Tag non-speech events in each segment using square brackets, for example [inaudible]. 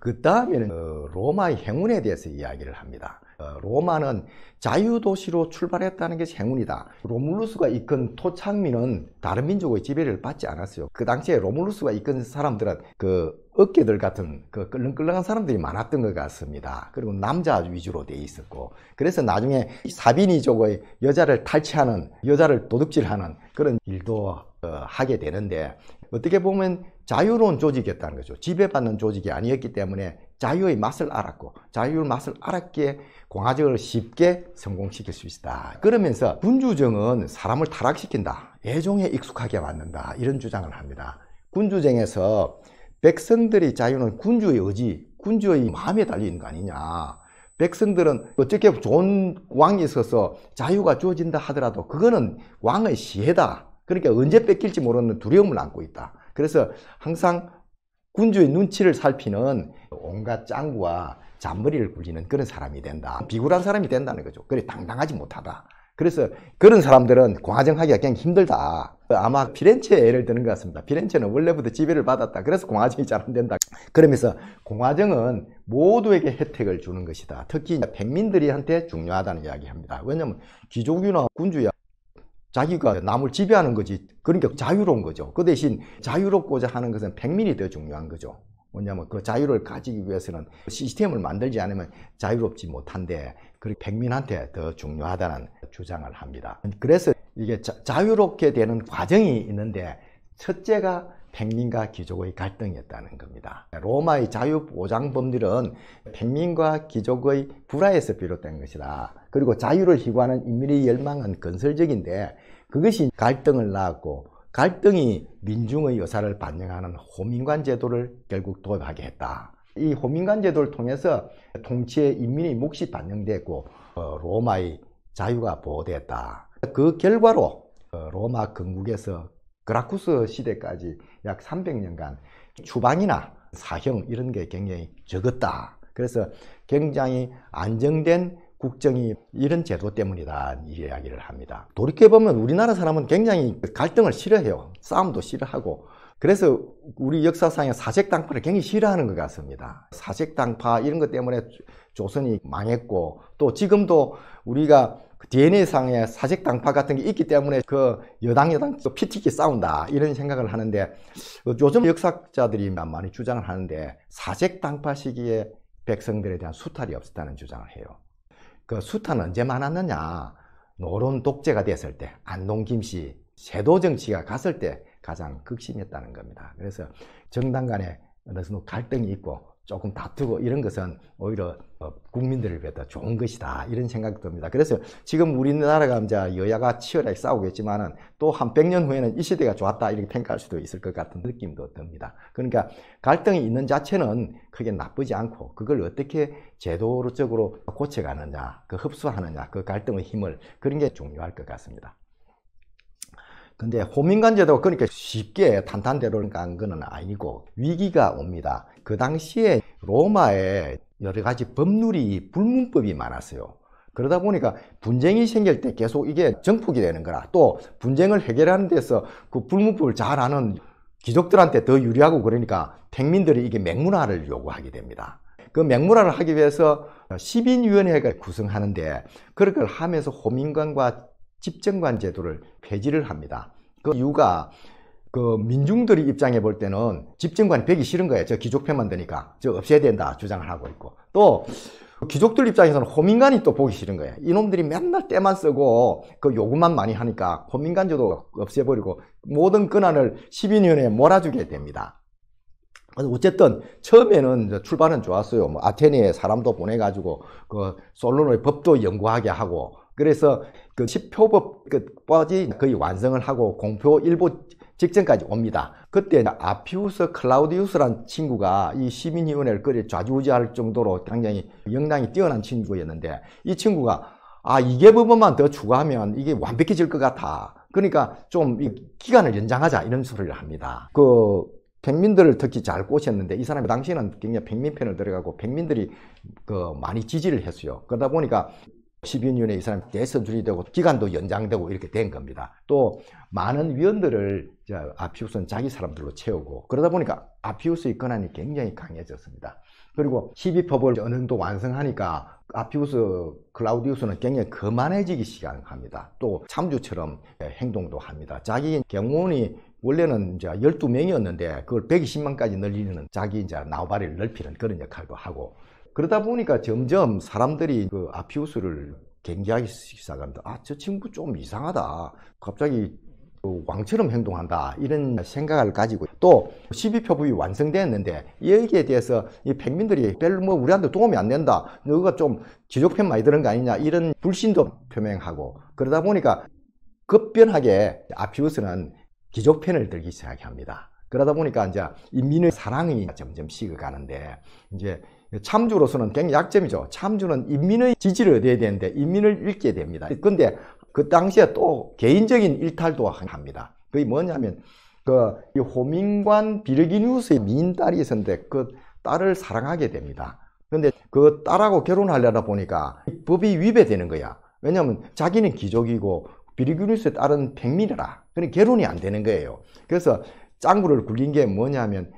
그 다음에는 어, 로마의 행운에 대해서 이야기를 합니다. 어, 로마는 자유도시로 출발했다는 게 행운이다. 로물루스가 이끈 토착민은 다른 민족의 지배를 받지 않았어요. 그 당시에 로물루스가 이끈 사람들은 그 어깨들 같은 그 끌렁끌렁한 사람들이 많았던 것 같습니다. 그리고 남자 위주로 돼 있었고 그래서 나중에 사비니족의 여자를 탈취하는 여자를 도둑질하는 그런 일도 어, 하게 되는데 어떻게 보면 자유로운 조직이었다는 거죠. 지배받는 조직이 아니었기 때문에 자유의 맛을 알았고 자유의 맛을 알았기에 공화정을 쉽게 성공시킬 수 있다. 그러면서 군주정은 사람을 타락시킨다. 애종에 익숙하게 만든다. 이런 주장을 합니다. 군주정에서 백성들의 자유는 군주의 의지, 군주의 마음에 달리는 거 아니냐. 백성들은 어떻게 좋은 왕이 있어서 자유가 주어진다 하더라도 그거는 왕의 시혜다 그러니까 언제 뺏길지 모르는 두려움을 안고 있다. 그래서 항상 군주의 눈치를 살피는 온갖 짱구와 잔머리를 굴리는 그런 사람이 된다. 비굴한 사람이 된다는 거죠. 그래 당당하지 못하다. 그래서 그런 사람들은 공화정하기가 그냥 힘들다. 아마 피렌체에 예를 드는 것 같습니다. 피렌체는 원래부터 지배를 받았다. 그래서 공화정이 잘 안 된다. 그러면서 공화정은 모두에게 혜택을 주는 것이다. 특히 백민들이한테 중요하다는 이야기합니다. 왜냐하면 귀족이나 군주야 자기가 네. 남을 지배하는 거지 그런 게 자유로운 거죠 그 대신 자유롭고자 하는 것은 백민이 더 중요한 거죠 뭐냐면 그 자유를 가지기 위해서는 시스템을 만들지 않으면 자유롭지 못한데 그리고 백민한테 더 중요하다는 주장을 합니다 그래서 이게 자, 자유롭게 되는 과정이 있는데 첫째가 평민과 귀족의 갈등이었다는 겁니다. 로마의 자유보장 법률은 평민과 귀족의 불화에서 비롯된 것이다. 그리고 자유를 희구하는 인민의 열망은 건설적인데 그것이 갈등을 낳았고 갈등이 민중의 여사를 반영하는 호민관 제도를 결국 도입하게 했다. 이 호민관 제도를 통해서 통치의 인민의 몫이 반영됐고 어, 로마의 자유가 보호됐다. 그 결과로 어, 로마 건국에서 그라쿠스 시대까지 약 300년간 추방이나 사형 이런 게 굉장히 적었다. 그래서 굉장히 안정된 국정이 이런 제도 때문이다 이 이야기를 합니다. 돌이켜보면 우리나라 사람은 굉장히 갈등을 싫어해요. 싸움도 싫어하고 그래서 우리 역사상의 사색 당파를 굉장히 싫어하는 것 같습니다. 사색 당파 이런 것 때문에 조선이 망했고 또 지금도 우리가 그 d n a 상의 사색 당파 같은 게 있기 때문에 그 여당 여당 피 튀기 싸운다 이런 생각을 하는데 요즘 역사학자들이 많이 주장을 하는데 사색 당파 시기에 백성들에 대한 수탈이 없었다는 주장을 해요. 그 수탈은 언제 많았느냐? 노론 독재가 됐을 때 안동 김씨 세도 정치가 갔을 때 가장 극심했다는 겁니다. 그래서 정당 간에 어느 정도 갈등이 있고 조금 다투고 이런 것은 오히려 어, 국민들을 위해 더 좋은 것이다 이런 생각이 듭니다. 그래서 지금 우리나라가 이제 여야가 치열하게 싸우고있지만또 한 100년 후에는 이 시대가 좋았다 이렇게 평가할 수도 있을 것 같은 느낌도 듭니다. 그러니까 갈등이 있는 자체는 크게 나쁘지 않고 그걸 어떻게 제도적으로 고쳐가느냐, 그 흡수하느냐, 그 갈등의 힘을 그런 게 중요할 것 같습니다. 근데 호민관제도 그러니까 쉽게 탄탄대로 그러니까 한 거는 아니고 위기가 옵니다. 그 당시에 로마에 여러 가지 법률이 불문법이 많았어요. 그러다 보니까 분쟁이 생길 때 계속 이게 정폭이 되는 거라 또 분쟁을 해결하는 데서 그 불문법을 잘 아는 귀족들한테 더 유리하고 그러니까 택민들이 이게 맹문화를 요구하게 됩니다. 그 맹문화를 하기 위해서 시민위원회가 구성하는데 그걸 하면서 호민관과 집정관 제도를 폐지를 합니다. 그 이유가 그 민중들이 입장해볼 때는 집정관이 배기 싫은 거예요. 저 기족표 만드니까 저 없애야 된다 주장을 하고 있고 또 귀족들 그 입장에서는 호민관이 또 보기 싫은 거예요. 이놈들이 맨날 때만 쓰고 그 요구만 많이 하니까 호민관제도 없애버리고 모든 근한을 12년에 몰아주게 됩니다. 어쨌든 처음에는 출발은 좋았어요. 뭐 아테네에 사람도 보내가지고 그 솔로노의 법도 연구하게 하고 그래서 그 시표법 끝까지 그 거의 완성을 하고 공표 일부 직전까지 옵니다. 그때 아피우스 클라우디우스란 친구가 이 시민위원회를 그리 좌지우지할 정도로 굉장히 역량이 뛰어난 친구였는데 이 친구가 아 이게 부분만 더 추가하면 이게 완벽해질 것 같아. 그러니까 좀 기간을 연장하자 이런 소리를 합니다. 그 백민들을 특히 잘 꼬셨는데 이 사람이 당시에는 굉장히 백민 편을 들어가고 백민들이 그 많이 지지를 했어요. 그러다 보니까 12년에 이 사람이 대선 준이되고 기간도 연장되고 이렇게 된 겁니다. 또 많은 위원들을 아피우스는 자기 사람들로 채우고 그러다 보니까 아피우스의 권한이 굉장히 강해졌습니다. 그리고 12법을 어느 정도 완성하니까 아피우스 클라우디우스는 굉장히 거만해지기 시작합니다. 또 참주처럼 행동도 합니다. 자기 경호원이 원래는 이제 12명이었는데 그걸 120만까지 늘리는 자기 이제 나발리 넓히는 그런 역할도 하고 그러다 보니까 점점 사람들이 그 아피우스를 경계하기 시작합니다. 아, 저 친구 좀 이상하다. 갑자기 왕처럼 행동한다 이런 생각을 가지고 또 12표 부위 완성되었는데 여기에 대해서 이 백민들이 별로 뭐 우리한테 도움이 안 된다 너가 좀 지적편 많이 들은 거 아니냐 이런 불신도 표명하고 그러다 보니까 급변하게 아피우스는 기적편을 들기 시작합니다 그러다 보니까 이제 이 민의 사랑이 점점 식어가는데 이제 참주로서는 굉장히 약점이죠. 참주는 인민의 지지를 얻어야 되는데 인민을 잃게 됩니다. 근데 그 당시에 또 개인적인 일탈도 합니다. 그게 뭐냐면 그 호민관 비르기누스의 미인 딸이 있었는데 그 딸을 사랑하게 됩니다. 그런데그 딸하고 결혼하려다 보니까 법이 위배되는 거야. 왜냐하면 자기는 귀족이고 비르기누스의 딸은 백민이라. 그러니 결혼이 안 되는 거예요. 그래서 짱구를 굴린 게 뭐냐면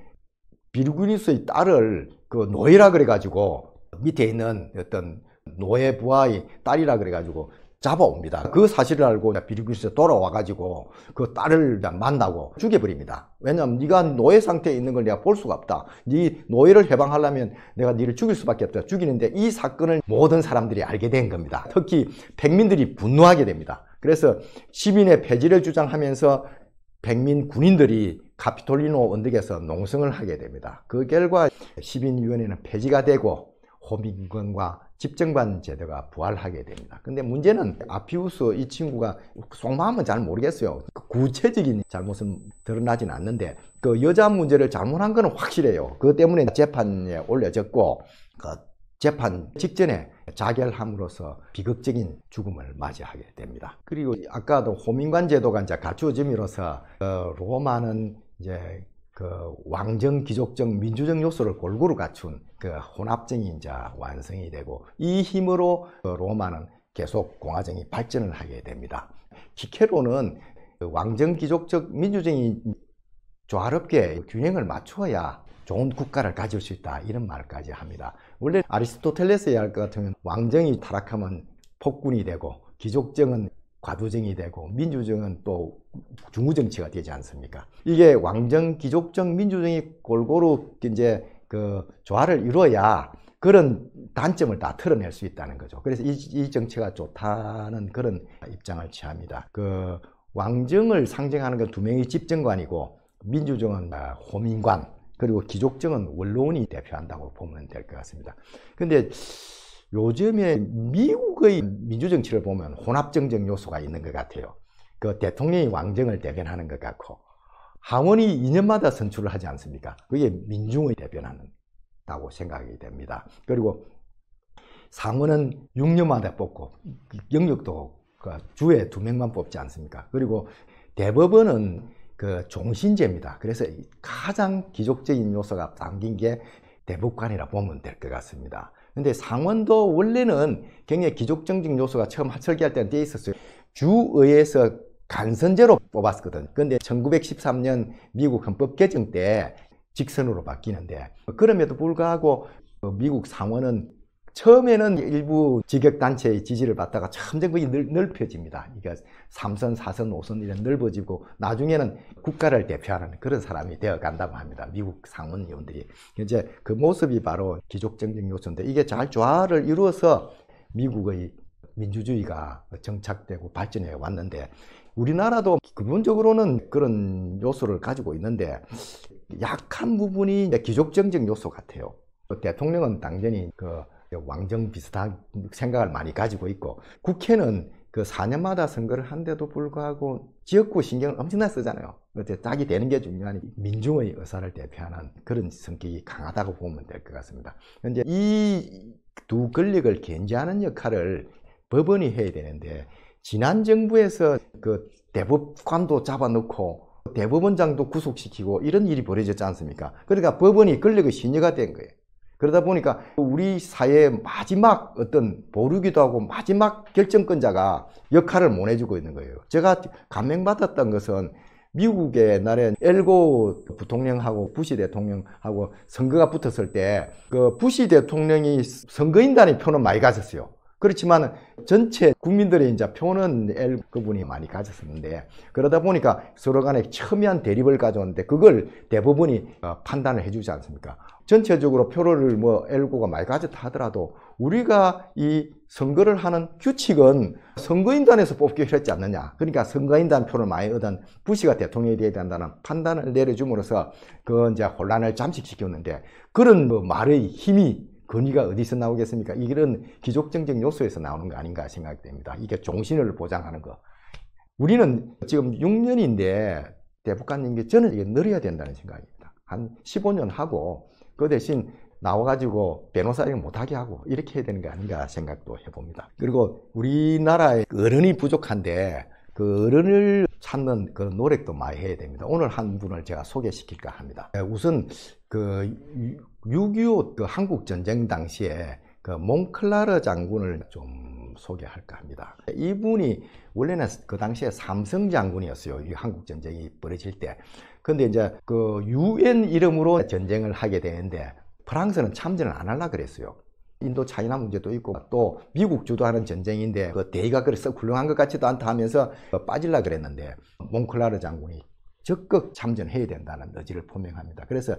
비르기누스의 딸을 그 노예라 그래가지고 밑에 있는 어떤 노예 부하의 딸이라 그래가지고 잡아옵니다. 그 사실을 알고 비리군리스 돌아와가지고 그 딸을 만나고 죽여버립니다. 왜냐면 네가 노예 상태에 있는 걸 내가 볼 수가 없다. 네 노예를 해방하려면 내가 네를 죽일 수밖에 없다. 죽이는데 이 사건을 모든 사람들이 알게 된 겁니다. 특히 백민들이 분노하게 됩니다. 그래서 시민의 폐지를 주장하면서 백민 군인들이 카피톨리노 원덕에서 농성을 하게 됩니다. 그 결과 시민위원회는 폐지가 되고 호민권과 집정관 제도가 부활하게 됩니다. 근데 문제는 아피우스 이 친구가 속마음은 잘 모르겠어요. 그 구체적인 잘못은 드러나진 않는데 그 여자 문제를 잘못한 거는 확실해요. 그 때문에 재판에 올려졌고 그 재판 직전에 자결함으로써 비극적인 죽음을 맞이하게 됩니다. 그리고 아까도 호민관 제도가 이제 갖추어짐으로써 어, 로마는 이제 그 왕정, 귀족적, 민주적 요소를 골고루 갖춘 그 혼합적인 이제 완성이 되고 이 힘으로 그 로마는 계속 공화정이 발전을 하게 됩니다. 기케로는 그 왕정, 귀족적, 민주적인 조화롭게 균형을 맞추어야 좋은 국가를 가질 수 있다 이런 말까지 합니다. 원래 아리스토텔레스의 할것 같으면 왕정이 타락하면 폭군이 되고 귀족정은 과부정이 되고 민주정은 또 중우정치가 되지 않습니까? 이게 왕정, 귀족정, 민주정이 골고루 이제 그 조화를 이루어야 그런 단점을 다 털어낼 수 있다는 거죠. 그래서 이, 이 정치가 좋다는 그런 입장을 취합니다. 그 왕정을 상징하는 건 두 명이 집정관이고 민주정은 아, 호민관 그리고 귀족정은 원로원이 대표한다고 보면 될 것 같습니다. 근데 요즘에 미국의 민주정치를 보면 혼합정쟁 요소가 있는 것 같아요. 그 대통령이 왕정을 대변하는 것 같고 하원이 2년마다 선출을 하지 않습니까? 그게 민중을 대변하다고 생각이 됩니다. 그리고 상원은 6년마다 뽑고 영역도 그 주에 두 명만 뽑지 않습니까? 그리고 대법원은 그 종신제입니다. 그래서 가장 기족적인 요소가 담긴 게 대법관이라 보면 될 것 같습니다. 근데 상원도 원래는 굉장히 기족정직 요소가 처음 설계할 때는 돼 있었어요. 주의에서 간선제로 뽑았거든. 근데 1913년 미국 헌법 개정 때 직선으로 바뀌는데 그럼에도 불구하고 미국 상원은 처음에는 일부 직역단체의 지지를 받다가 점점 그게 넓혀집니다. 그러니까 3선, 4선, 5선 이런 넓어지고 나중에는 국가를 대표하는 그런 사람이 되어 간다고 합니다. 미국 상원의원들이. 이제 그 모습이 바로 기족정쟁 요소인데 이게 잘 조화를 이루어서 미국의 민주주의가 정착되고 발전해 왔는데 우리나라도 기본적으로는 그런 요소를 가지고 있는데 약한 부분이 기족정쟁 요소 같아요. 대통령은 당연히 그 왕정 비슷한 생각을 많이 가지고 있고 국회는 그 4년마다 선거를 한데도 불구하고 지역구 신경을 엄청나게 쓰잖아요. 그때 짝이 되는 게 중요한 민중의 의사를 대표하는 그런 성격이 강하다고 보면 될 것 같습니다. 현재 이두 권력을 견제하는 역할을 법원이 해야 되는데 지난 정부에서 그 대법관도 잡아놓고 대법원장도 구속시키고 이런 일이 벌어졌지 않습니까? 그러니까 법원이 권력의 신여가 된 거예요. 그러다 보니까 우리 사회의 마지막 어떤 보루기도 하고 마지막 결정권자가 역할을 못 해주고 있는 거예요. 제가 감명받았던 것은 미국의 옛날에 엘고 부통령하고 부시 대통령하고 선거가 붙었을 때 그 부시 대통령이 선거인단의 표는 많이 가졌어요. 그렇지만 전체 국민들의 이제 표는 엘 그분이 많이 가졌었는데 그러다 보니까 서로 간에 첨예한 대립을 가져오는데 그걸 대부분이 어, 판단을 해주지 않습니까? 전체적으로 표를 뭐 엘고가 많이 가졌다 하더라도 우리가 이 선거를 하는 규칙은 선거인단에서 뽑기로 했지 않느냐. 그러니까 선거인단 표를 많이 얻은 부시가 대통령이 되어야 된다는 판단을 내려줌으로써 그 이제 혼란을 잠식시켰는데 그런 뭐 말의 힘이 권위가 어디서 나오겠습니까? 이런 기족정적 요소에서 나오는 거 아닌가 생각됩니다. 이게 종신을 보장하는 거. 우리는 지금 6년인데 대북관님께 저는 이게 늘어야 된다는 생각입니다. 한 15년 하고 그 대신 나와가지고 변호사 일 못하게 하고 이렇게 해야 되는 게 아닌가 생각도 해봅니다. 그리고 우리나라의 그 어른이 부족한데 그 어른을 찾는 그 노력도 많이 해야 됩니다. 오늘 한 분을 제가 소개시킬까 합니다. 예, 우선 그 6.25그 그 한국 전쟁 당시에 그 몽클라르 장군을 좀 소개할까 합니다. 이분이 원래는 그 당시에 삼성 장군이었어요. 이 한국 전쟁이 벌어질 때. 근데 이제 그 유엔 이름으로 전쟁을 하게 되는데 프랑스는 참전을 안 하려 그랬어요. 인도 차이나 문제도 있고 또 미국 주도하는 전쟁인데 그 대의가 그래서 훌륭한 것 같지도 않다 하면서 빠질라 그랬는데 몽클라르 장군이 적극 참전해야 된다는 의지를 표명합니다. 그래서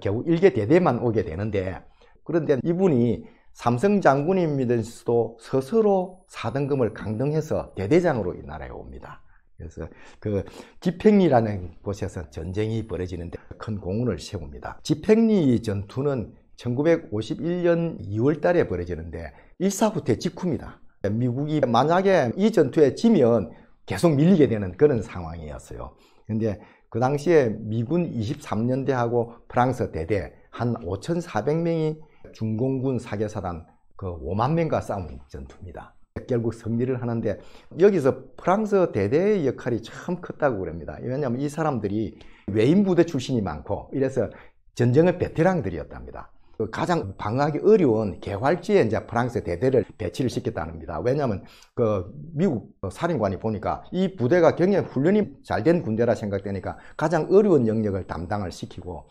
겨우 일개 대대만 오게 되는데 그런데 이분이 삼성 장군이면수도 스스로 사등금을 강등해서 대대장으로 이 나라에 옵니다. 그래서 그 집행리라는 곳에서 전쟁이 벌어지는데 큰 공헌을 세웁니다. 집행리 전투는 1951년 2월 달에 벌어지는데 일사후퇴 직후입니다. 미국이 만약에 이 전투에 지면 계속 밀리게 되는 그런 상황이었어요. 근데 그 당시에 미군 23년대하고 프랑스 대대 한 5,400명이 중공군 사계사단 그 5만 명과 싸운 전투입니다. 결국 승리를 하는데 여기서 프랑스 대대의 역할이 참 컸다고 그럽니다. 왜냐하면 이 사람들이 외인 부대 출신이 많고 이래서 전쟁의 베테랑들이었답니다. 그 가장 방어하기 어려운 개활지에 이제 프랑스 대대를 배치를 시켰답니다. 왜냐하면 그 미국 사령관이 보니까 이 부대가 굉장히 훈련이 잘 된 군대라 생각되니까 가장 어려운 영역을 담당을 시키고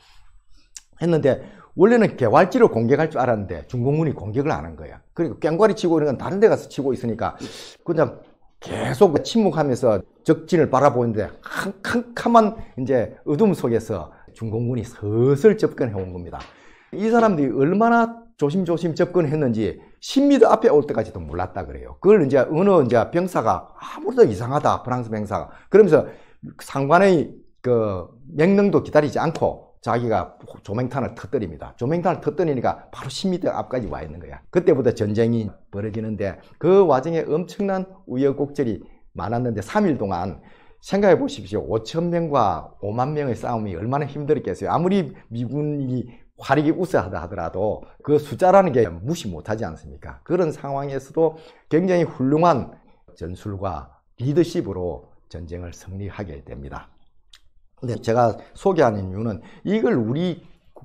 했는데 원래는 개활지를 공격할 줄 알았는데 중공군이 공격을 안 한 거야. 그리고 꽹과리 치고 이런 건 다른 데 가서 치고 있으니까 그냥 계속 침묵하면서 적진을 바라보는데 한 캄캄한 이제 어둠 속에서 중공군이 슬슬 접근해 온 겁니다. 이 사람들이 얼마나 조심조심 접근했는지 10m 앞에 올 때까지도 몰랐다 그래요. 그걸 이제 어느 이제 병사가 아무래도 이상하다 프랑스 병사가 그러면서 상관의 그 명령도 기다리지 않고 자기가 조맹탄을 터뜨립니다. 조맹탄을 터뜨리니까 바로 10m 앞까지 와 있는 거야. 그때부터 전쟁이 벌어지는데 그 와중에 엄청난 우여곡절이 많았는데 3일 동안 생각해 보십시오. 5천 명과 5만 명의 싸움이 얼마나 힘들었겠어요. 아무리 미군이 화력이 우세하다 하더라도 그 숫자라는 게 무시 못하지 않습니까? 그런 상황에서도 굉장히 훌륭한 전술과 리더십으로 전쟁을 승리하게 됩니다. 근데 제가 소개하는 이유는 이걸 우리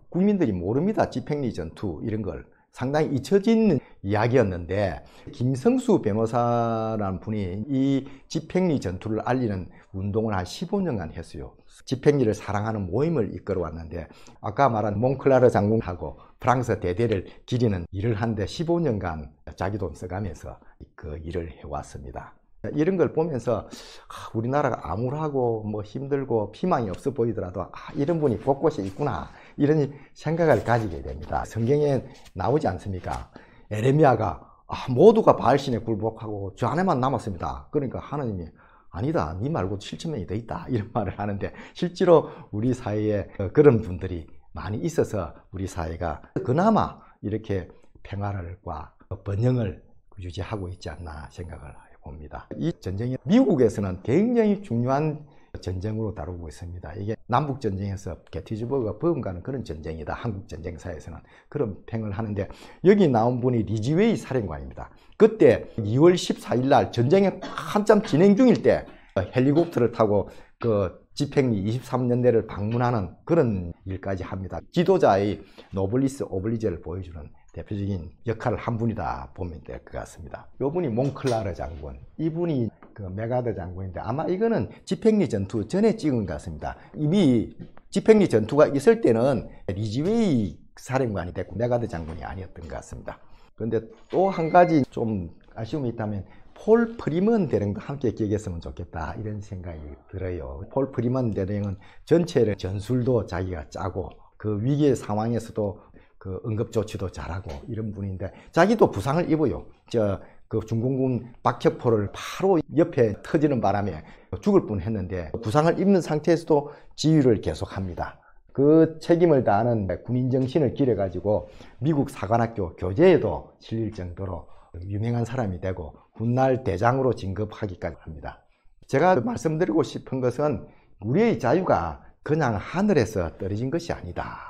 국민들이 모릅니다. 집행리 전투 이런 걸 상당히 잊혀진 이야기였는데 김성수 변호사라는 분이 이 집행리 전투를 알리는 운동을 한 15년간 했어요. 집행리를 사랑하는 모임을 이끌어 왔는데 아까 말한 몽클라르 장군하고 프랑스 대대를 기리는 일을 한데 15년간 자기 돈 써가면서 그 일을 해왔습니다. 이런 걸 보면서 아, 우리나라가 암울하고 뭐 힘들고 희망이 없어 보이더라도 아, 이런 분이 곳곳에 있구나 이런 생각을 가지게 됩니다. 성경에 나오지 않습니까? 에레미아가 아, 모두가 바알신에 굴복하고 저 안에만 남았습니다. 그러니까 하나님이 아니다, 네 말고 7천 명이 더 있다 이런 [laughs] 말을 하는데 실제로 우리 사회에 그런 분들이 많이 있어서 우리 사회가 그나마 이렇게 평화를과 번영을 유지하고 있지 않나 생각을 합니다. 봅니다. 이 전쟁이 미국에서는 굉장히 중요한 전쟁으로 다루고 있습니다. 이게 남북전쟁에서 게티즈버그가 범가는 그런 전쟁이다. 한국전쟁사에서는 그런 평을 하는데 여기 나온 분이 리지웨이 사령관입니다. 그때 2월 14일 날 전쟁이 한참 진행 중일 때 헬리콥터를 타고 그집행 23년대를 방문하는 그런 일까지 합니다. 지도자의 노블리스 오블리제를 보여주는 대표적인 역할을 한 분이다 보면 될 것 같습니다. 이 분이 몽클라르 장군, 이분이 그 메가드 장군인데 아마 이거는 집행리 전투 전에 찍은 것 같습니다. 이미 집행리 전투가 있을 때는 리지웨이 사령관이 됐고 메가드 장군이 아니었던 것 같습니다. 그런데 또 한 가지 좀 아쉬움이 있다면 폴 프리먼 대령도 함께 기억했으면 좋겠다 이런 생각이 들어요. 폴 프리먼 대령은 전체를 전술도 자기가 짜고 그 위기의 상황에서도 그 응급조치도 잘하고 이런 분인데 자기도 부상을 입어요. 저 그 중공군 박협포를 바로 옆에 터지는 바람에 죽을 뻔했는데 부상을 입는 상태에서도 지휘를 계속합니다. 그 책임을 다하는 군인 정신을 기려 가지고 미국 사관학교 교재에도 실릴 정도로 유명한 사람이 되고 군날 대장으로 진급하기까지 합니다. 제가 말씀드리고 싶은 것은 우리의 자유가 그냥 하늘에서 떨어진 것이 아니다.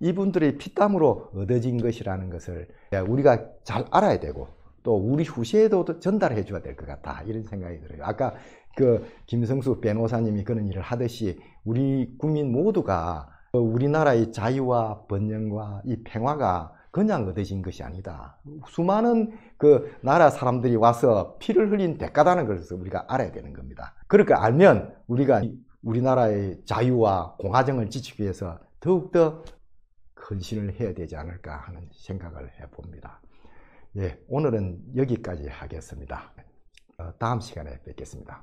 이분들의 피땀으로 얻어진 것이라는 것을 우리가 잘 알아야 되고 또 우리 후세에도 전달해 줘야 될 것 같다 이런 생각이 들어요 아까 그 김성수 변호사님이 그런 일을 하듯이 우리 국민 모두가 그 우리나라의 자유와 번영과 이 평화가 그냥 얻어진 것이 아니다. 수많은 그 나라 사람들이 와서 피를 흘린 대가다는 것을 우리가 알아야 되는 겁니다. 그렇게 알면 우리가 우리나라의 자유와 공화정을 지키기 위해서 더욱더 헌신을 해야 되지 않을까 하는 생각을 해봅니다. 예, 오늘은 여기까지 하겠습니다. 어, 다음 시간에 뵙겠습니다.